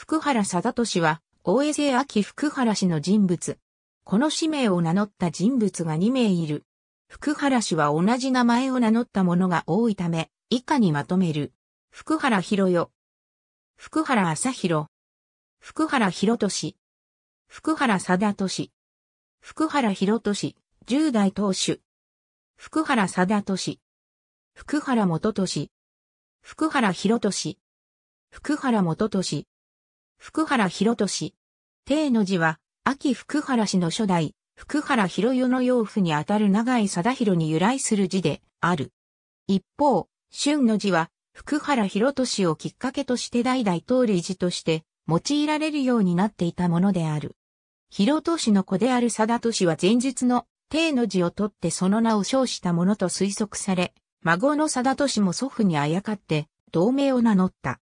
福原貞俊は、大江瀬明福原氏の人物。この氏名を名乗った人物が2名いる。福原氏は同じ名前を名乗った者が多いため、以下にまとめる。福原博代。福原朝弘。福原博俊。福原貞俊。福原博俊、10代当主。福原貞俊。福原元俊。福原博俊。福原元俊。福原博俊。帝の字は、秋福原氏の初代、福原博世の養父にあたる長井貞弘に由来する字である。一方、春の字は、福原博俊をきっかけとして代々通り字として用いられるようになっていたものである。博俊の子である貞俊は前日の帝の字を取ってその名を称したものと推測され、孫の貞俊も祖父にあやかって、同盟を名乗った。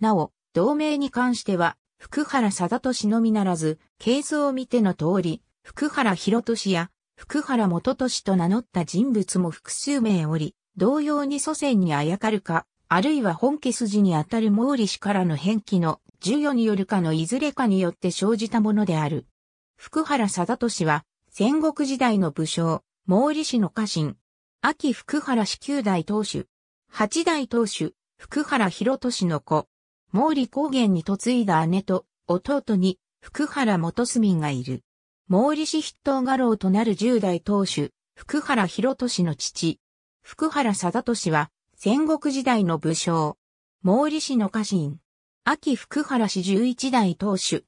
なお、同盟に関しては、福原貞俊のみならず、系図を見ての通り、福原博俊や福原元俊と名乗った人物も複数名おり、同様に祖先にあやかるか、あるいは本家筋にあたる毛利氏からの返記の授与によるかのいずれかによって生じたものである。福原貞俊は、戦国時代の武将、毛利氏の家臣、秋福原氏九代当主、八代当主、福原博俊の子、毛利高原に嫁いだ姉と弟に福原元住がいる。毛利氏筆頭画廊となる十代当主、福原博俊の父。福原貞俊は戦国時代の武将。毛利氏の家臣。秋福原氏十一代当主。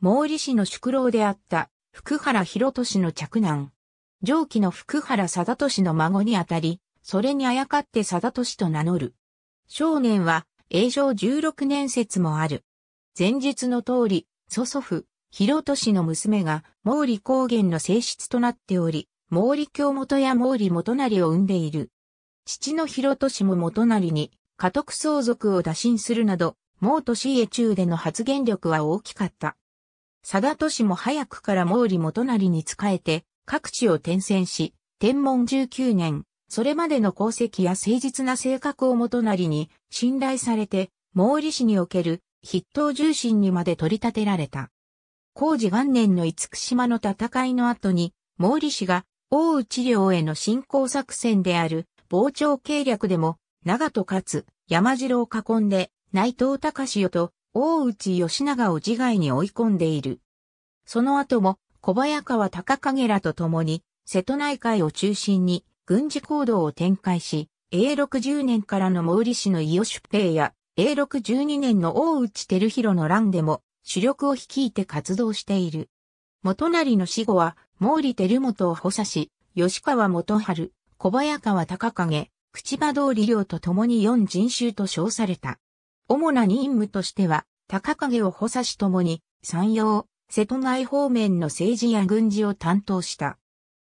毛利氏の宿老であった福原博俊の嫡男。上記の福原貞俊の孫にあたり、それにあやかって貞俊と名乗る。少年は永正16年説もある。前述の通り、祖祖父、広都氏の娘が毛利高原の正室となっており、毛利京元や毛利元成を生んでいる。父の広氏も元成に家督相続を打診するなど、毛利家中での発言力は大きかった。佐都氏も早くから毛利元成に仕えて、各地を転戦し、天文19年、それまでの功績や誠実な性格をもとなりに信頼されて、毛利氏における筆頭重臣にまで取り立てられた。工事元年の五島の戦いの後に、毛利氏が大内領への進行作戦である傍聴計略でも、長戸勝、山城を囲んで内藤隆代と大内義長を自害に追い込んでいる。その後も小早川隆景らと共に瀬戸内海を中心に軍事行動を展開し、A60 年からの毛利氏の伊予出兵や、A62 年の大内照弘の乱でも、主力を率いて活動している。元成の死後は、毛利照元を補佐し、吉川元春、小早川隆景、口場通り領と共に四人衆と称された。主な任務としては、高景を補佐し共に、山陽、瀬戸内方面の政治や軍事を担当した。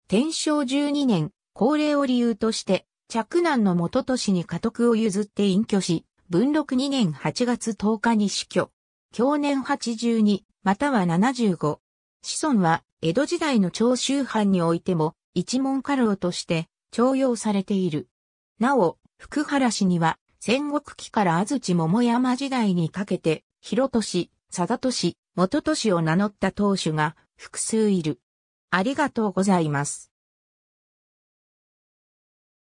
天正12年、高齢を理由として、嫡男の元年に家督を譲って隠居し、文禄2年8月10日に死去。去年82、または75。子孫は、江戸時代の長州藩においても、一門家老として、徴用されている。なお、福原氏には、戦国期から安土桃山時代にかけて、広都市、佐田都市、元都市を名乗った当主が、複数いる。ありがとうございます。